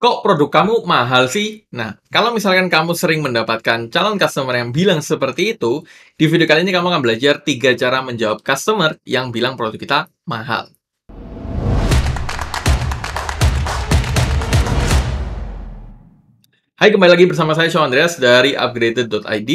kok produk kamu mahal sih? Nah, kalau misalkan kamu sering mendapatkan calon customer yang bilang seperti itu, di video kali ini kamu akan belajar tiga cara menjawab customer yang bilang produk kita mahal. Hai, kembali lagi bersama saya Sean Andreas dari upgraded.id,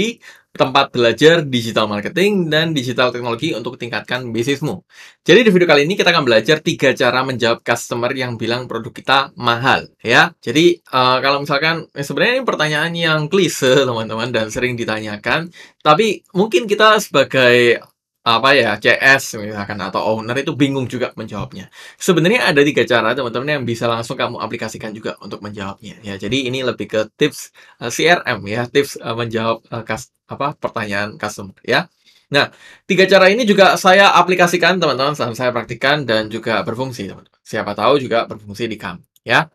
tempat belajar digital marketing dan digital teknologi untuk tingkatkan bisnismu. Jadi di video kali ini kita akan belajar tiga cara menjawab customer yang bilang produk kita mahal, ya. Jadi uh, kalau misalkan eh, sebenarnya ini pertanyaan yang klise teman-teman dan sering ditanyakan, tapi mungkin kita sebagai apa ya CS misalkan atau owner itu bingung juga menjawabnya. Sebenarnya ada tiga cara teman-teman yang bisa langsung kamu aplikasikan juga untuk menjawabnya ya. Jadi ini lebih ke tips uh, eh, CRM ya, tips uh, menjawab uh, kas, apa pertanyaan customer ya. Nah, tiga cara ini juga saya aplikasikan teman-teman, saya praktikan dan juga berfungsi teman-teman. Siapa tahu juga berfungsi di kamu ya.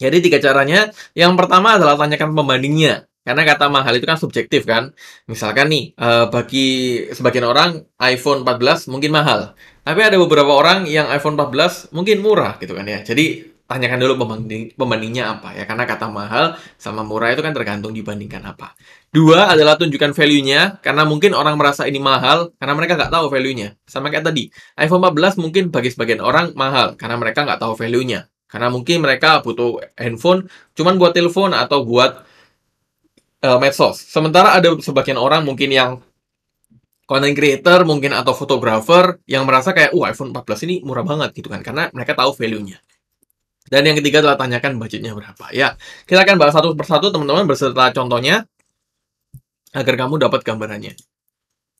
Jadi tiga caranya, yang pertama adalah tanyakan pembandingnya karena kata mahal itu kan subjektif kan. Misalkan nih, uh, bagi sebagian orang iPhone 14 mungkin mahal. Tapi ada beberapa orang yang iPhone 14 mungkin murah gitu kan ya. Jadi tanyakan dulu pembanding, pembandingnya apa ya. Karena kata mahal sama murah itu kan tergantung dibandingkan apa. Dua adalah tunjukkan value-nya. Karena mungkin orang merasa ini mahal karena mereka nggak tahu value-nya. Sama kayak tadi, iPhone 14 mungkin bagi sebagian orang mahal karena mereka nggak tahu value-nya. Karena mungkin mereka butuh handphone cuman buat telepon atau buat uh, medsos. Sementara ada sebagian orang mungkin yang content creator mungkin atau fotografer yang merasa kayak, "Uh, iPhone 14 ini murah banget" gitu kan karena mereka tahu value-nya. Dan yang ketiga adalah tanyakan budgetnya berapa. Ya, kita akan bahas satu persatu teman-teman berserta contohnya agar kamu dapat gambarannya.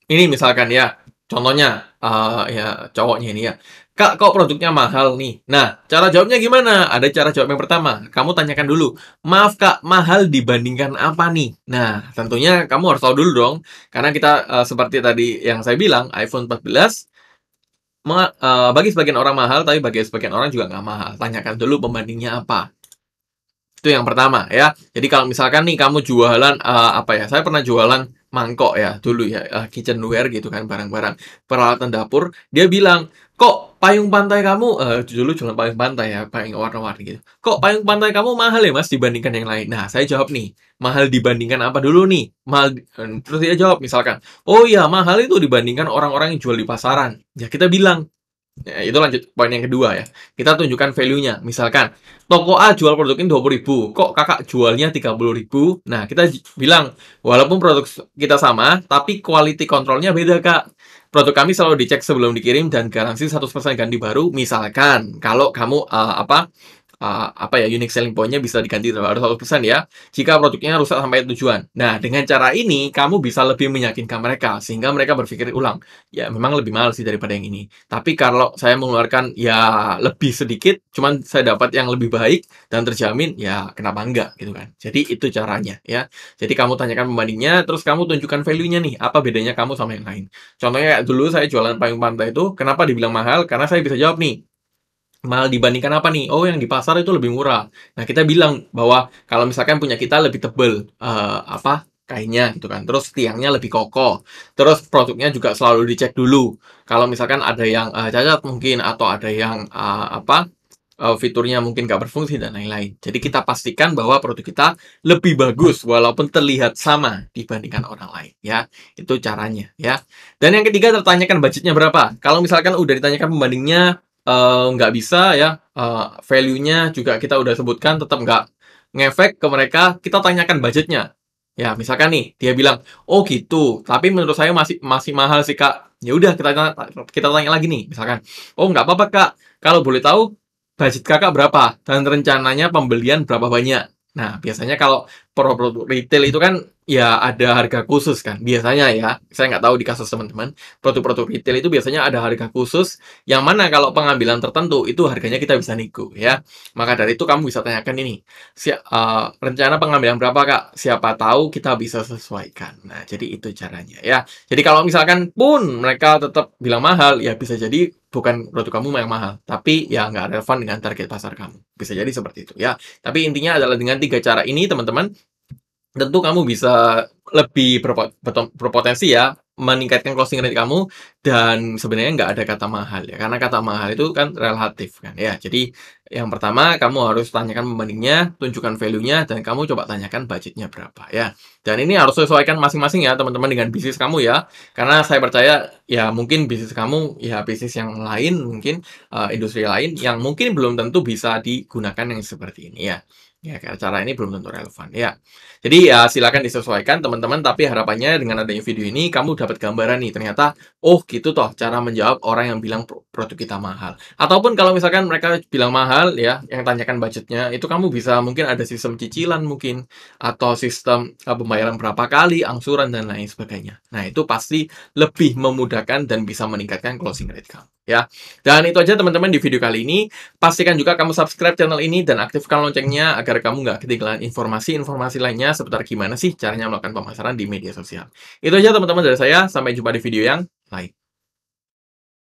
Ini misalkan ya, Contohnya, uh, ya cowoknya ini ya. Kak, kok produknya mahal nih? Nah, cara jawabnya gimana? Ada cara jawab yang pertama. Kamu tanyakan dulu, maaf kak, mahal dibandingkan apa nih? Nah, tentunya kamu harus tahu dulu dong. Karena kita uh, seperti tadi yang saya bilang, iPhone 14 uh, eh, bagi sebagian orang mahal, tapi bagi sebagian orang juga nggak mahal. Tanyakan dulu pembandingnya apa. Itu yang pertama ya. Jadi kalau misalkan nih kamu jualan, uh, apa ya, saya pernah jualan mangkok ya dulu ya uh, eh, kitchenware gitu kan barang-barang peralatan dapur dia bilang kok payung pantai kamu uh, dulu cuma payung pantai ya payung warna-warni gitu kok payung pantai kamu mahal ya mas dibandingkan yang lain nah saya jawab nih mahal dibandingkan apa dulu nih mahal eh, terus dia jawab misalkan oh ya mahal itu dibandingkan orang-orang yang jual di pasaran ya kita bilang Ya, itu lanjut poin yang kedua ya. Kita tunjukkan value-nya. Misalkan toko A jual produk ini 20.000, kok kakak jualnya ribu. Nah, kita bilang walaupun produk kita sama, tapi quality control-nya beda, Kak. Produk kami selalu dicek sebelum dikirim dan garansi 100% ganti baru. Misalkan kalau kamu uh, apa Ah, apa ya unique selling pointnya bisa diganti terhadap 100% ya jika produknya rusak sampai tujuan. Nah dengan cara ini kamu bisa lebih meyakinkan mereka sehingga mereka berpikir ulang. Ya memang lebih mahal sih daripada yang ini. Tapi kalau saya mengeluarkan ya lebih sedikit, cuman saya dapat yang lebih baik dan terjamin ya kenapa enggak gitu kan. Jadi itu caranya ya. Jadi kamu tanyakan pembandingnya, terus kamu tunjukkan value-nya nih apa bedanya kamu sama yang lain. Contohnya dulu saya jualan payung pantai itu kenapa dibilang mahal? Karena saya bisa jawab nih mahal dibandingkan apa nih? Oh, yang di pasar itu lebih murah. Nah, kita bilang bahwa kalau misalkan punya kita lebih tebel, uh, apa kainnya gitu kan. Terus tiangnya lebih kokoh. Terus produknya juga selalu dicek dulu. Kalau misalkan ada yang uh, cacat mungkin atau ada yang uh, apa uh, fiturnya mungkin gak berfungsi dan lain-lain. Jadi kita pastikan bahwa produk kita lebih bagus walaupun terlihat sama dibandingkan orang lain ya. Itu caranya ya. Dan yang ketiga tertanyakan budgetnya berapa. Kalau misalkan udah ditanyakan pembandingnya uh, bisa ya uh, value-nya juga kita udah sebutkan tetap nggak ngefek ke mereka kita tanyakan budgetnya ya misalkan nih dia bilang oh gitu tapi menurut saya masih masih mahal sih kak ya udah kita kita tanya lagi nih misalkan oh nggak apa-apa kak kalau boleh tahu budget kakak berapa dan rencananya pembelian berapa banyak nah biasanya kalau produk retail itu kan ya ada harga khusus kan biasanya ya saya nggak tahu di kasus teman-teman produk-produk retail itu biasanya ada harga khusus yang mana kalau pengambilan tertentu itu harganya kita bisa nego ya maka dari itu kamu bisa tanyakan ini si uh, rencana pengambilan berapa kak siapa tahu kita bisa sesuaikan nah jadi itu caranya ya jadi kalau misalkan pun mereka tetap bilang mahal ya bisa jadi bukan produk kamu yang mahal tapi ya nggak relevan dengan target pasar kamu bisa jadi seperti itu ya tapi intinya adalah dengan tiga cara ini teman-teman tentu kamu bisa lebih berpotensi ya meningkatkan closing rate kamu dan sebenarnya nggak ada kata mahal ya karena kata mahal itu kan relatif kan ya jadi yang pertama kamu harus tanyakan pembandingnya tunjukkan value-nya dan kamu coba tanyakan budgetnya berapa ya dan ini harus sesuaikan masing-masing ya teman-teman dengan bisnis kamu ya karena saya percaya ya mungkin bisnis kamu ya bisnis yang lain mungkin uh, industri lain yang mungkin belum tentu bisa digunakan yang seperti ini ya Ya, cara ini belum tentu relevan. Ya, jadi ya silakan disesuaikan teman-teman. Tapi harapannya dengan adanya video ini kamu dapat gambaran nih. Ternyata, oh gitu toh cara menjawab orang yang bilang produk kita mahal. Ataupun kalau misalkan mereka bilang mahal, ya yang tanyakan budgetnya itu kamu bisa mungkin ada sistem cicilan mungkin atau sistem e, pembayaran berapa kali, angsuran dan lain sebagainya. Nah itu pasti lebih memudahkan dan bisa meningkatkan closing rate kamu ya. Dan itu aja teman-teman di video kali ini. Pastikan juga kamu subscribe channel ini dan aktifkan loncengnya agar kamu nggak ketinggalan informasi-informasi lainnya seputar gimana sih caranya melakukan pemasaran di media sosial. Itu aja teman-teman dari saya. Sampai jumpa di video yang lain.